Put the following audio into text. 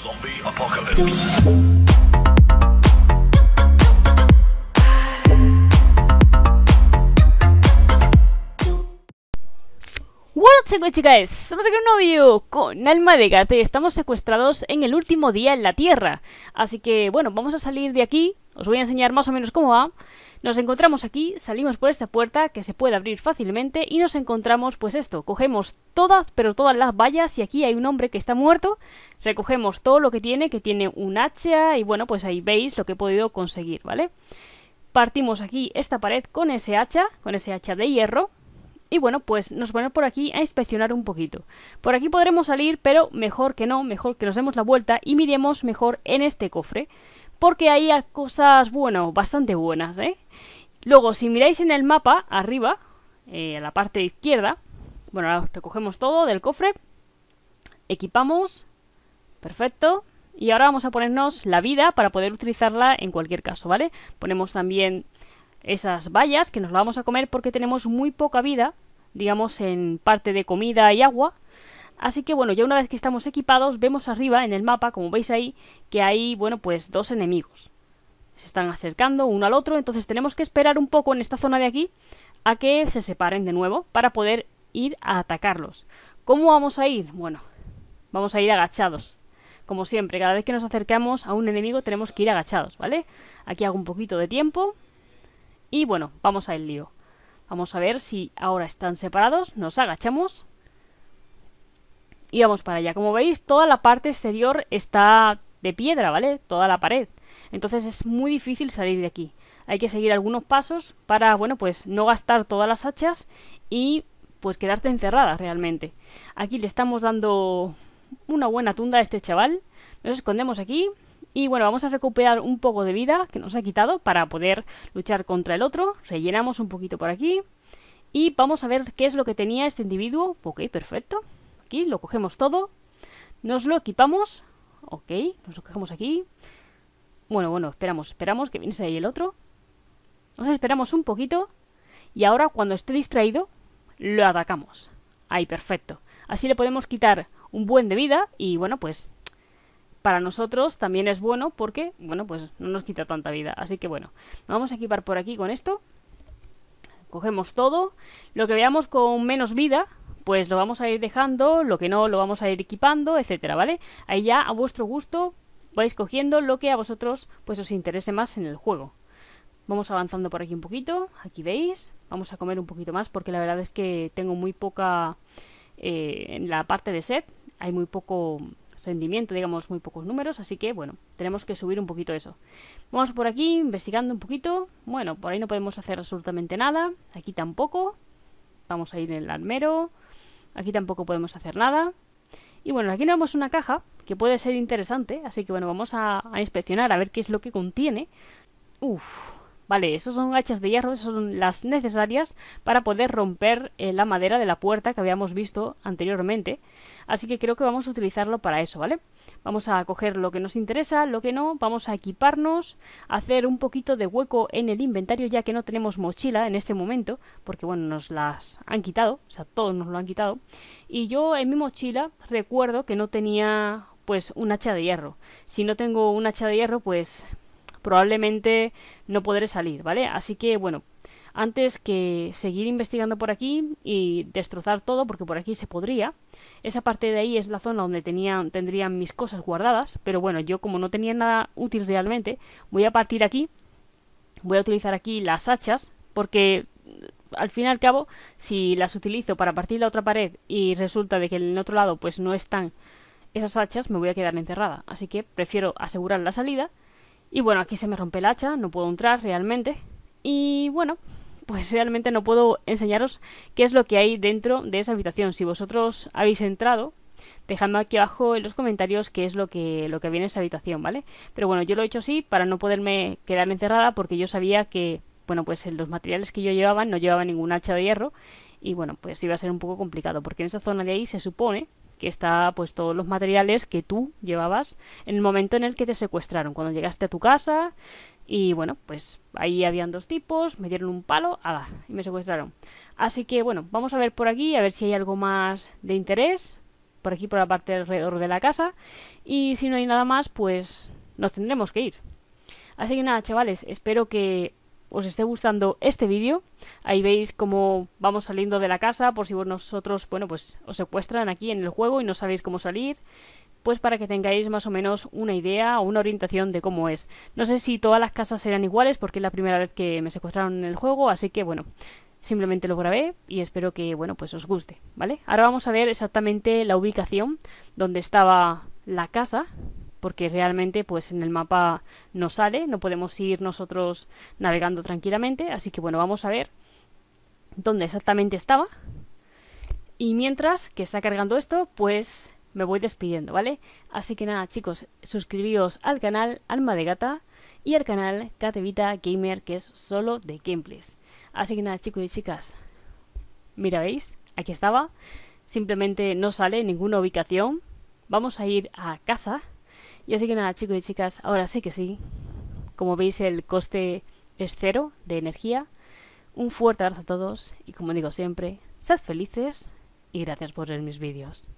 Zombie Apocalypse. What's up chicas, estamos aquí un nuevo video con Alma de gato y estamos secuestrados en el último día en la Tierra Así que bueno, vamos a salir de aquí os voy a enseñar más o menos cómo va. Nos encontramos aquí, salimos por esta puerta que se puede abrir fácilmente y nos encontramos pues esto, cogemos todas, pero todas las vallas y aquí hay un hombre que está muerto, recogemos todo lo que tiene, que tiene un hacha y bueno pues ahí veis lo que he podido conseguir, ¿vale? Partimos aquí esta pared con ese hacha, con ese hacha de hierro, y bueno, pues nos ponemos por aquí a inspeccionar un poquito. Por aquí podremos salir, pero mejor que no, mejor que nos demos la vuelta y miremos mejor en este cofre porque hay cosas, bueno, bastante buenas, ¿eh? Luego, si miráis en el mapa, arriba, eh, a la parte izquierda, bueno, recogemos todo del cofre, equipamos, perfecto, y ahora vamos a ponernos la vida para poder utilizarla en cualquier caso, ¿vale? Ponemos también esas vallas que nos las vamos a comer porque tenemos muy poca vida, digamos, en parte de comida y agua, Así que bueno, ya una vez que estamos equipados, vemos arriba en el mapa, como veis ahí, que hay, bueno, pues dos enemigos. Se están acercando uno al otro, entonces tenemos que esperar un poco en esta zona de aquí a que se separen de nuevo para poder ir a atacarlos. ¿Cómo vamos a ir? Bueno, vamos a ir agachados. Como siempre, cada vez que nos acercamos a un enemigo tenemos que ir agachados, ¿vale? Aquí hago un poquito de tiempo. Y bueno, vamos al lío. Vamos a ver si ahora están separados, nos agachamos y vamos para allá. Como veis, toda la parte exterior está de piedra, ¿vale? Toda la pared. Entonces es muy difícil salir de aquí. Hay que seguir algunos pasos para, bueno, pues no gastar todas las hachas y pues quedarte encerrada realmente. Aquí le estamos dando una buena tunda a este chaval. Nos escondemos aquí y bueno, vamos a recuperar un poco de vida que nos ha quitado para poder luchar contra el otro. Rellenamos un poquito por aquí y vamos a ver qué es lo que tenía este individuo. Ok, perfecto aquí, lo cogemos todo, nos lo equipamos, ok, nos lo cogemos aquí. Bueno, bueno, esperamos, esperamos que viene ahí el otro. Nos esperamos un poquito y ahora cuando esté distraído lo atacamos. Ahí, perfecto. Así le podemos quitar un buen de vida y bueno, pues para nosotros también es bueno porque, bueno, pues no nos quita tanta vida. Así que bueno, vamos a equipar por aquí con esto. Cogemos todo. Lo que veamos con menos vida, pues lo vamos a ir dejando, lo que no lo vamos a ir equipando, etcétera, ¿vale? Ahí ya a vuestro gusto vais cogiendo lo que a vosotros pues os interese más en el juego. Vamos avanzando por aquí un poquito, aquí veis, vamos a comer un poquito más porque la verdad es que tengo muy poca... Eh, en la parte de set hay muy poco rendimiento, digamos, muy pocos números, así que bueno, tenemos que subir un poquito eso. Vamos por aquí investigando un poquito, bueno, por ahí no podemos hacer absolutamente nada, aquí tampoco, vamos a ir en el almero Aquí tampoco podemos hacer nada. Y bueno, aquí tenemos una caja que puede ser interesante, así que bueno, vamos a, a inspeccionar a ver qué es lo que contiene. Uff, Vale, esas son hachas de hierro, esas son las necesarias para poder romper eh, la madera de la puerta que habíamos visto anteriormente. Así que creo que vamos a utilizarlo para eso, ¿vale? Vamos a coger lo que nos interesa, lo que no, vamos a equiparnos, hacer un poquito de hueco en el inventario ya que no tenemos mochila en este momento, porque bueno, nos las han quitado, o sea, todos nos lo han quitado. Y yo en mi mochila recuerdo que no tenía pues un hacha de hierro. Si no tengo un hacha de hierro, pues probablemente no podré salir, ¿vale? Así que bueno, antes que seguir investigando por aquí y destrozar todo, porque por aquí se podría, esa parte de ahí es la zona donde tenían, tendrían mis cosas guardadas, pero bueno, yo como no tenía nada útil realmente, voy a partir aquí, voy a utilizar aquí las hachas, porque mm, al fin y al cabo, si las utilizo para partir la otra pared y resulta de que en el otro lado pues no están esas hachas, me voy a quedar encerrada. Así que prefiero asegurar la salida y bueno, aquí se me rompe el hacha, no puedo entrar realmente. Y bueno, pues realmente no puedo enseñaros qué es lo que hay dentro de esa habitación. Si vosotros habéis entrado, dejadme aquí abajo en los comentarios qué es lo que, lo que viene en esa habitación, ¿vale? Pero bueno, yo lo he hecho así para no poderme quedar encerrada porque yo sabía que, bueno, pues los materiales que yo llevaba no llevaba ningún hacha de hierro y bueno, pues iba a ser un poco complicado porque en esa zona de ahí se supone que está pues todos los materiales que tú llevabas en el momento en el que te secuestraron, cuando llegaste a tu casa y bueno, pues ahí habían dos tipos, me dieron un palo, y me secuestraron. Así que bueno, vamos a ver por aquí a ver si hay algo más de interés por aquí por la parte alrededor de la casa y si no hay nada más, pues nos tendremos que ir. Así que nada, chavales, espero que os esté gustando este vídeo. Ahí veis cómo vamos saliendo de la casa por si vosotros, bueno, pues os secuestran aquí en el juego y no sabéis cómo salir. Pues para que tengáis más o menos una idea o una orientación de cómo es. No sé si todas las casas serán iguales porque es la primera vez que me secuestraron en el juego, así que bueno, simplemente lo grabé y espero que, bueno, pues os guste, ¿vale? Ahora vamos a ver exactamente la ubicación donde estaba la casa porque realmente pues en el mapa no sale, no podemos ir nosotros navegando tranquilamente, así que bueno, vamos a ver dónde exactamente estaba. Y mientras que está cargando esto, pues me voy despidiendo, ¿vale? Así que nada, chicos, suscribíos al canal Alma de Gata y al canal Catevita Gamer, que es solo de gameplays. Así que nada, chicos y chicas, mira, ¿veis? Aquí estaba. Simplemente no sale ninguna ubicación. Vamos a ir a casa y así que nada, chicos y chicas, ahora sí que sí. Como veis, el coste es cero de energía. Un fuerte abrazo a todos y como digo siempre, sed felices y gracias por ver mis vídeos.